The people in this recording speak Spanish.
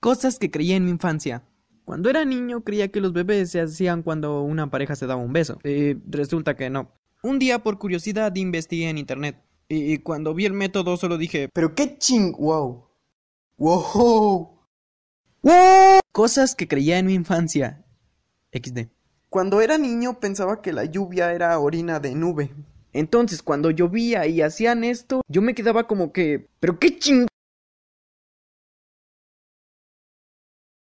Cosas que creía en mi infancia. Cuando era niño creía que los bebés se hacían cuando una pareja se daba un beso. Y eh, resulta que no. Un día por curiosidad investigué en internet. Y cuando vi el método solo dije, pero qué ching, wow. Wow. Wow. Cosas que creía en mi infancia. XD. Cuando era niño pensaba que la lluvia era orina de nube. Entonces, cuando llovía y hacían esto, yo me quedaba como que, pero qué ching